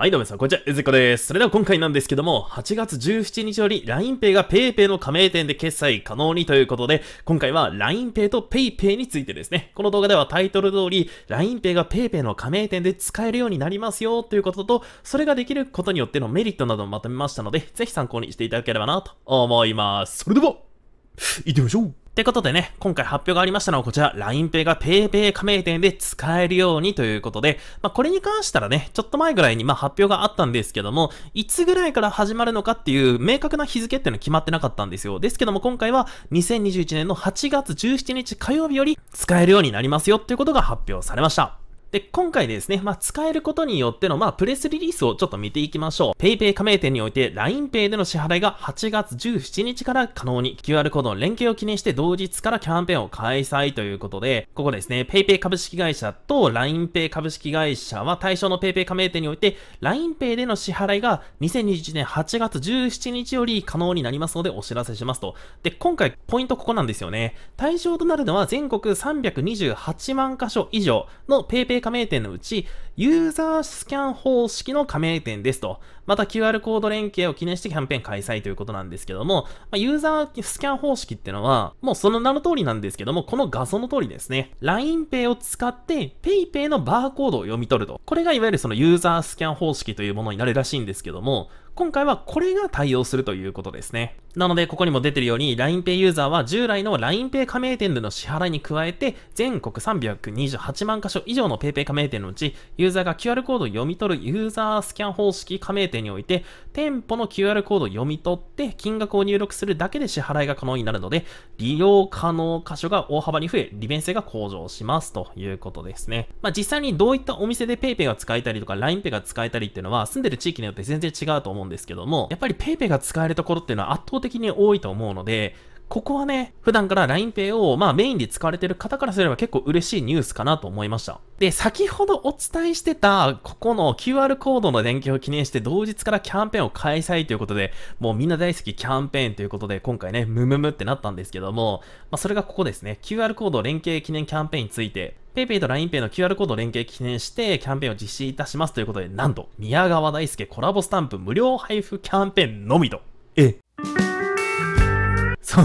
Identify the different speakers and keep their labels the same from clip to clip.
Speaker 1: はい、どうも皆さん、こんにちは、ゆずこです。それでは今回なんですけども、8月17日より LINEPay が PayPay の加盟店で決済可能にということで、今回は LINEPay と PayPay についてですね、この動画ではタイトル通り、LINEPay が PayPay の加盟店で使えるようになりますよということと、それができることによってのメリットなどをまとめましたので、ぜひ参考にしていただければなと思います。それでは行ってみましょうってことでね、今回発表がありましたのはこちら、LINEPay が PayPay 加盟店で使えるようにということで、まあ、これに関したらね、ちょっと前ぐらいにま発表があったんですけども、いつぐらいから始まるのかっていう明確な日付っていうのは決まってなかったんですよ。ですけども今回は2021年の8月17日火曜日より使えるようになりますよっていうことが発表されました。で、今回ですね、まあ、使えることによっての、まあ、プレスリリースをちょっと見ていきましょう。PayPay 加盟店において LINEPay での支払いが8月17日から可能に、QR コードの連携を記念して同日からキャンペーンを開催ということで、ここですね、PayPay 株式会社と LINEPay 株式会社は対象の PayPay 加盟店において LINEPay での支払いが2021年8月17日より可能になりますのでお知らせしますと。で、今回ポイントここなんですよね。対象となるのは全国328万箇所以上の PayPay 定加盟店のうち、ユーザースキャン方式の加盟店ですと。また QR コード連携を記念してキャンペーン開催ということなんですけども、まあ、ユーザースキャン方式ってのは、もうその名の通りなんですけども、この画像の通りですね。LINEPay を使って PayPay のバーコードを読み取ると。これがいわゆるそのユーザースキャン方式というものになるらしいんですけども、今回はこれが対応するということですね。なので、ここにも出てるように、LINEPay ユーザーは従来の LINEPay 加盟店での支払いに加えて、全国328万箇所以上の PayPay 加盟店のうち、ユーザーが QR コードを読み取るユーザースキャン方式加盟店において、店舗の QR コードを読み取って、金額を入力するだけで支払いが可能になるので、利用可能箇所が大幅に増え、利便性が向上しますということですね。まあ、実際にどういったお店で PayPay が使えたりとか、LINEPay が使えたりっていうのは、住んでる地域によって全然違うと思うんですんですけども、やっぱり PayPay が使えるところっていうのは圧倒的に多いと思うので、ここはね、普段から LINEPay をまあメインで使われてる方からすれば結構嬉しいニュースかなと思いました。で、先ほどお伝えしてた、ここの QR コードの連携を記念して同日からキャンペーンを開催ということで、もうみんな大好きキャンペーンということで、今回ね、ムムムってなったんですけども、まあそれがここですね、QR コード連携記念キャンペーンについて、PayPay と LINEPay の QR コード連携記念してキャンペーンを実施いたしますということで、なんと、宮川大輔コラボスタンプ無料配布キャンペーンのみと。え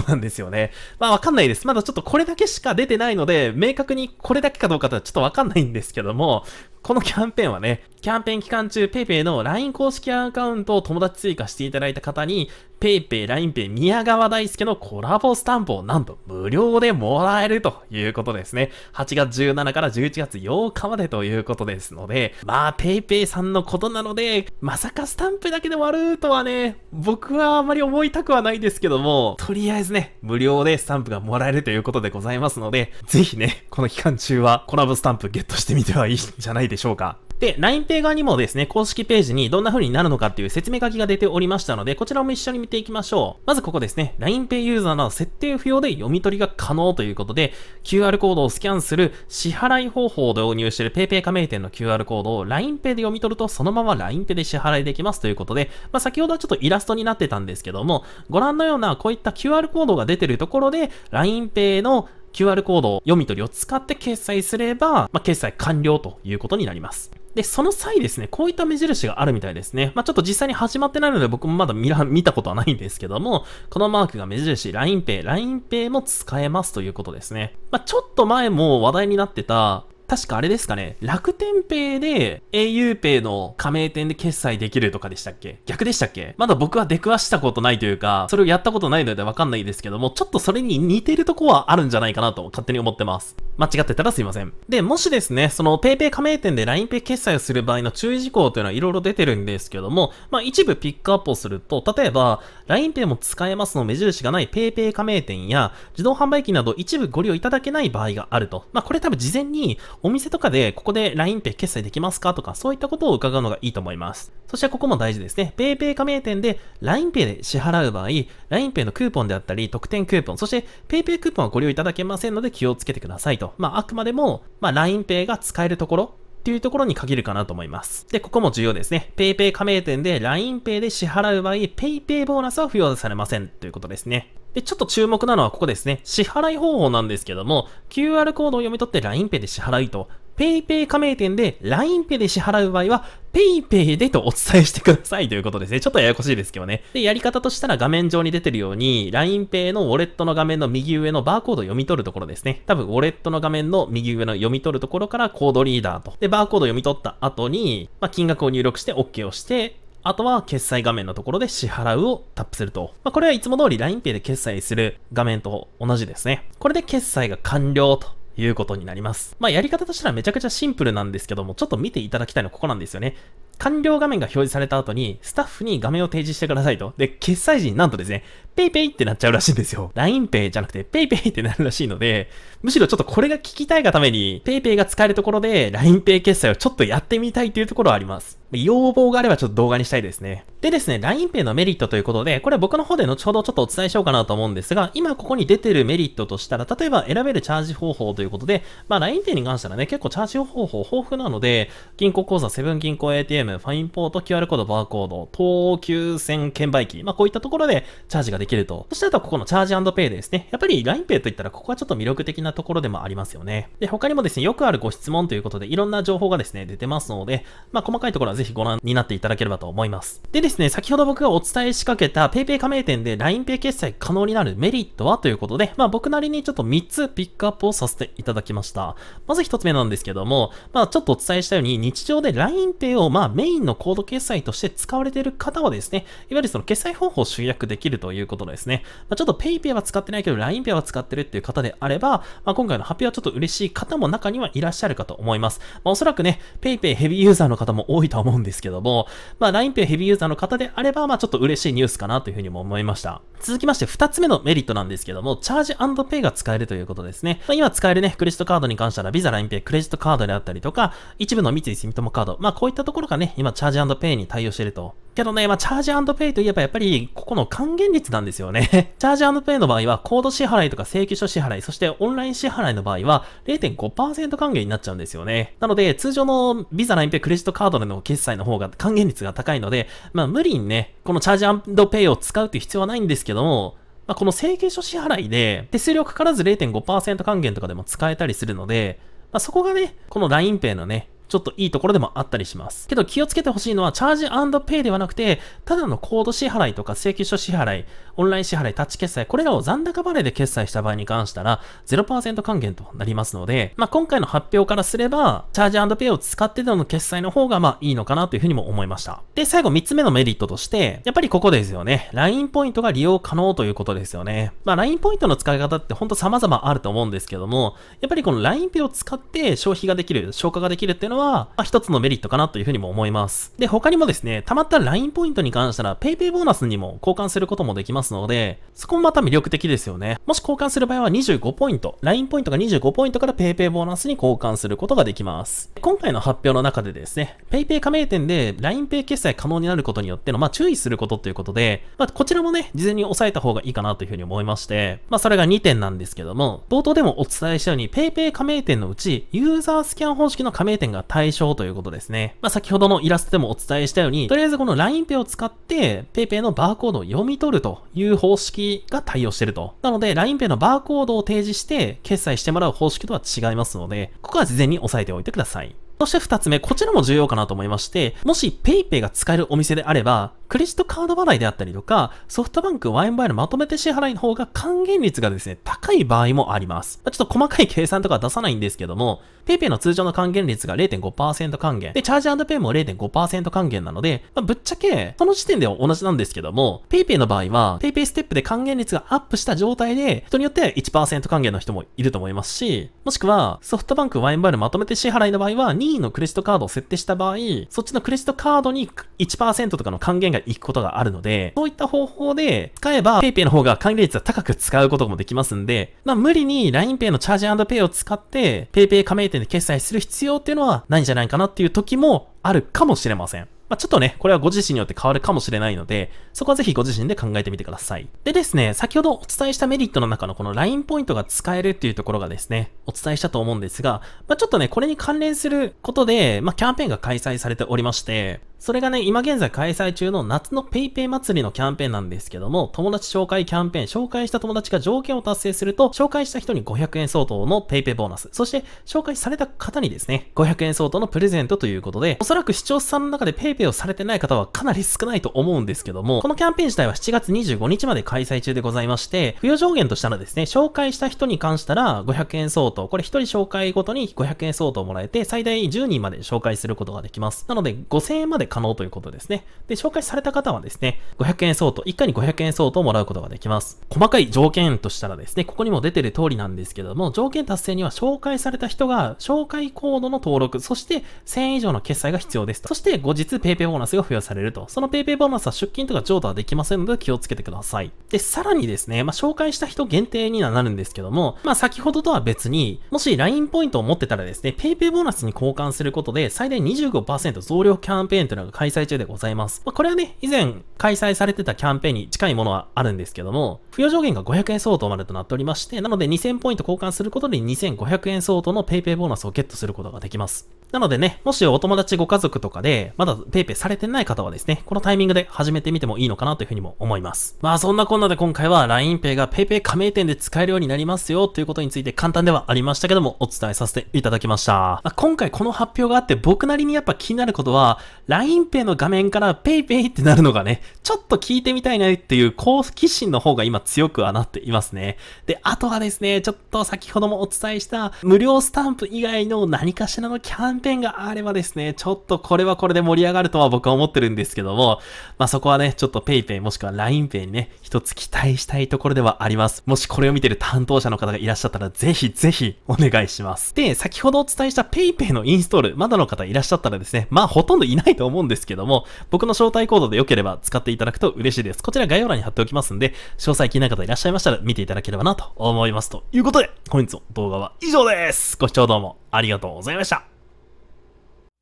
Speaker 1: そうなんですよね。まあわかんないです。まだちょっとこれだけしか出てないので、明確にこれだけかどうかとはちょっとわかんないんですけども、このキャンペーンはね、キャンペーン期間中、PayPay の LINE 公式アカウントを友達追加していただいた方に、PayPay、LINEPay、宮川大輔のコラボスタンプをなんと無料でもらえるということですね。8月17から11月8日までということですので、まあ PayPay さんのことなので、まさかスタンプだけで割るとはね、僕はあまり思いたくはないですけども、とりあえずね、無料でスタンプがもらえるということでございますので、ぜひね、この期間中はコラボスタンプゲットしてみてはいいんじゃないででしょうか。で、LINEPay 側にもですね、公式ページにどんな風になるのかっていう説明書きが出ておりましたので、こちらも一緒に見ていきましょう。まずここですね、LINEPay ユーザーの設定不要で読み取りが可能ということで、QR コードをスキャンする支払い方法を導入している PayPay 加盟店の QR コードを LINEPay で読み取ると、そのまま LINEPay で支払いできますということで、まあ、先ほどはちょっとイラストになってたんですけども、ご覧のようなこういった QR コードが出てるところで、LINEPay の QR コード読み取りを使って決済すれば、まあ、決済完了ということになります。で、その際ですね、こういった目印があるみたいですね。まあ、ちょっと実際に始まってないので僕もまだ見ら、見たことはないんですけども、このマークが目印、LINEPay、LINEPay も使えますということですね。まあ、ちょっと前も話題になってた、確かあれですかね、楽天ペイで auPay の加盟店で決済できるとかでしたっけ逆でしたっけまだ僕は出くわしたことないというか、それをやったことないのでわかんないですけども、ちょっとそれに似てるとこはあるんじゃないかなと勝手に思ってます。間違ってたらすいません。で、もしですね、その PayPay 加盟店で LINEPay 決済をする場合の注意事項というのはいろいろ出てるんですけども、まあ一部ピックアップをすると、例えば LINEPay も使えますの目印がない PayPay 加盟店や自動販売機など一部ご利用いただけない場合があると。まあこれ多分事前にお店とかでここで LINEPay 決済できますかとかそういったことを伺うのがいいと思います。そしてここも大事ですね。PayPay 加盟店で LINEPay で支払う場合、LINEPay のクーポンであったり特典クーポン、そして PayPay クーポンはご利用いただけませんので気をつけてくださいと。まあ、あくまでも、まあ、LINEPay が使えるところっていうところに限るかなと思います。で、ここも重要ですね。PayPay 加盟店で LINEPay で支払う場合、PayPay ボーナスは付与されませんということですね。で、ちょっと注目なのはここですね。支払い方法なんですけども、QR コードを読み取って LINEPay で支払いと PayPay 加盟店で LINEPay で支払う場合は、PayPay でとお伝えしてくださいということですね。ちょっとややこしいですけどね。で、やり方としたら画面上に出てるように、LINEPay のウォレットの画面の右上のバーコード読み取るところですね。多分、ウォレットの画面の右上の読み取るところからコードリーダーと。で、バーコード読み取った後に、まあ、金額を入力して OK をして、あとは決済画面のところで支払うをタップすると。まあ、これはいつも通り LINEPay で決済する画面と同じですね。これで決済が完了と。いうことになります。まあ、やり方としてはめちゃくちゃシンプルなんですけども、ちょっと見ていただきたいのはここなんですよね。完了画面が表示された後に、スタッフに画面を提示してくださいと。で、決済時になんとですね、ペイペイってなっちゃうらしいんですよ。LINEPay じゃなくて PayPay ってなるらしいので、むしろちょっとこれが聞きたいがために PayPay が使えるところで LINEPay 決済をちょっとやってみたいというところはあります。要望があればちょっと動画にしたいですね。でですね、LINEPay のメリットということで、これは僕の方で後ほどちょっとお伝えしようかなと思うんですが、今ここに出てるメリットとしたら、例えば選べるチャージ方法ということで、まあ LINEPay に関してはね、結構チャージ方法豊富なので、銀行口座、セブン銀行 ATM、ファインポート、QR コード、バーコード、東急線券売機、まあこういったところでチャージができできると。そしてあとここのチャージペイですね。やっぱり LINEPay といったらここはちょっと魅力的なところでもありますよね。で、他にもですね、よくあるご質問ということでいろんな情報がですね、出てますので、まあ細かいところはぜひご覧になっていただければと思います。でですね、先ほど僕がお伝えしかけた PayPay 加盟店で LINEPay 決済可能になるメリットはということで、まあ僕なりにちょっと3つピックアップをさせていただきました。まず1つ目なんですけども、まあちょっとお伝えしたように日常で LINEPay をまあメインのコード決済として使われている方はですね、いわゆるその決済方法を集約できるということことですね。まあ、ちょっと PayPay は使ってないけど LINEPay は使ってるっていう方であれば、まあ、今回の発表はちょっと嬉しい方も中にはいらっしゃるかと思います。まあ、おそらくね、PayPay ヘビーユーザーの方も多いとは思うんですけども、まあ、LINEPay ヘビーユーザーの方であれば、まあ、ちょっと嬉しいニュースかなというふうにも思いました。続きまして2つ目のメリットなんですけども、チャージペイが使えるということですね。まあ、今使えるね、クレジットカードに関しては、ビザ、ラインペイ、クレジットカードであったりとか、一部の三井住友カード、まあこういったところがね、今チャージペイに対応しているとけどね、まあ、チャージペイといえばやっぱり、ここの還元率なんですよね。チャージペイの場合は、コード支払いとか請求書支払い、そしてオンライン支払いの場合は、0.5%還元になっちゃうんですよね。なので、通常のビザ、ラインペイ、クレジットカードでの決済の方が還元率が高いので、まあ、無理にね、このチャージペイを使うっていう必要はないんですけども、まあ、この請求書支払いで、手数料かからず0.5%還元とかでも使えたりするので、まあ、そこがね、この l i n e イのね、ちょっといいところでもあったりします。けど気をつけてほしいのは、チャージペイではなくて、ただのコード支払いとか請求書支払い、オンライン支払い、タッチ決済、これらを残高払いで決済した場合に関したら、0%還元となりますので、まあ、今回の発表からすれば、チャージペイを使ってでの決済の方が、まあ、いいのかなというふうにも思いました。で、最後3つ目のメリットとして、やっぱりここですよね。LINE ポイントが利用可能ということですよね。まあ、LINE ポイントの使い方ってほんと様々あると思うんですけども、やっぱりこの LINE ペイを使って消費ができる、消化ができるっていうのは、は、まあ、一つのメリットかなというふうにも思います。で、他にもですね、溜まった LINE ポイントに関したら、PayPay ボーナスにも交換することもできますので、そこもまた魅力的ですよね。もし交換する場合は25ポイント、LINE ポイントが25ポイントから PayPay ボーナスに交換することができます。今回の発表の中でですね、PayPay 加盟店で LINEPay 決済可能になることによっての、まあ、注意することということで、まあ、こちらもね、事前に押さえた方がいいかなというふうに思いまして、まあ、それが2点なんですけども、冒頭でもお伝えしたように PayPay 加盟店のうち、ユーザースキャン方式の加盟店が対象ということですね。まあ、先ほどのイラストでもお伝えしたように、とりあえずこの LINEPay を使って、PayPay のバーコードを読み取るという方式が対応してると。なので、LINEPay のバーコードを提示して、決済してもらう方式とは違いますので、ここは事前に押さえておいてください。そして二つ目、こちらも重要かなと思いまして、もし PayPay が使えるお店であれば、クレジットカード払いであったりとか、ソフトバンク、ワインバイのまとめて支払いの方が還元率がですね、高い場合もあります。ちょっと細かい計算とか出さないんですけども、PayPay の通常の還元率が0.5%還元、で、チャージペイも0.5%還元なので、まあ、ぶっちゃけ、その時点では同じなんですけども、PayPay の場合は、PayPay ステップで還元率がアップした状態で、人によっては1%還元の人もいると思いますし、もしくは、ソフトバンク、ワインバイのまとめて支払いの場合は、任意のクレジットカードを設定した場合、そっちのクレジットカードに1%とかの還元が行くことがあるので、そういった方法で使えば PayPay の方が管理率は高く使うこともできますんで、まあ無理に LINEPay のチャージ &Pay を使って PayPay 加盟店で決済する必要っていうのはないんじゃないかなっていう時もあるかもしれません。まあ、ちょっとね、これはご自身によって変わるかもしれないので、そこはぜひご自身で考えてみてください。でですね、先ほどお伝えしたメリットの中のこの LINE ポイントが使えるっていうところがですね、お伝えしたと思うんですが、まあ、ちょっとね、これに関連することで、まあ、キャンペーンが開催されておりまして、それがね、今現在開催中の夏の PayPay 祭りのキャンペーンなんですけども、友達紹介キャンペーン、紹介した友達が条件を達成すると、紹介した人に500円相当の PayPay ボーナス、そして紹介された方にですね、500円相当のプレゼントということで、おそらく視聴者さんの中で PayPay をされてない方はかなり少ないと思うんですけども、このキャンペーン自体は7月25日まで開催中でございまして、付与上限としたらですね、紹介した人に関したら500円相当、これ1人紹介ごとに500円相当もらえて、最大10人まで紹介することができます。なので、5000円まで可能ということですね。で、紹介された方はですね、500円相当、1回に500円相当をもらうことができます。細かい条件としたらですね、ここにも出てる通りなんですけども、条件達成には紹介された人が、紹介コードの登録、そして1000円以上の決済が必要ですと。そして後日 PayPay ボーナスが付与されると。その PayPay ボーナスは出金とか譲渡はできませんので気をつけてください。で、さらにですね、まあ、紹介した人限定にはなるんですけども、まあ、先ほどとは別に、もし LINE ポイントを持ってたらですね、PayPay ボーナスに交換することで最大25%増量キャンペーンというのがが開催中でございます。まあ、これはね、以前開催されてたキャンペーンに近いものはあるんですけども、付与上限が500円相当までとなっておりまして、なので2000ポイント交換することで2500円相当の PayPay ボーナスをゲットすることができます。なのでね、もしお友達ご家族とかで、まだ PayPay されてない方はですね、このタイミングで始めてみてもいいのかなというふうにも思います。まあそんなこんなで今回は LINEPay が PayPay 加盟店で使えるようになりますよということについて簡単ではありましたけども、お伝えさせていただきました。ま今回この発表があって僕なりにやっぱ気になることは、LINEPay の画面から PayPay ってなるのがね、ちょっと聞いてみたいなっていう好奇心の方が今強くはなっていますね。で、あとはですね、ちょっと先ほどもお伝えした無料スタンプ以外の何かしらのキャンペーンペンがあればですね、ちょっとこれはこれで盛り上がるとは僕は思ってるんですけども、まあそこはね、ちょっと PayPay もしくは LINEPay にね、一つ期待したいところではあります。もしこれを見てる担当者の方がいらっしゃったら、ぜひぜひお願いします。で、先ほどお伝えした PayPay のインストール、まだの方いらっしゃったらですね、まあほとんどいないと思うんですけども、僕の招待コードで良ければ使っていただくと嬉しいです。こちら概要欄に貼っておきますんで、詳細気になる方いらっしゃいましたら見ていただければなと思います。ということで、本日の動画は以上です。ご視聴どうもありがとうございました。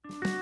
Speaker 1: Thank you.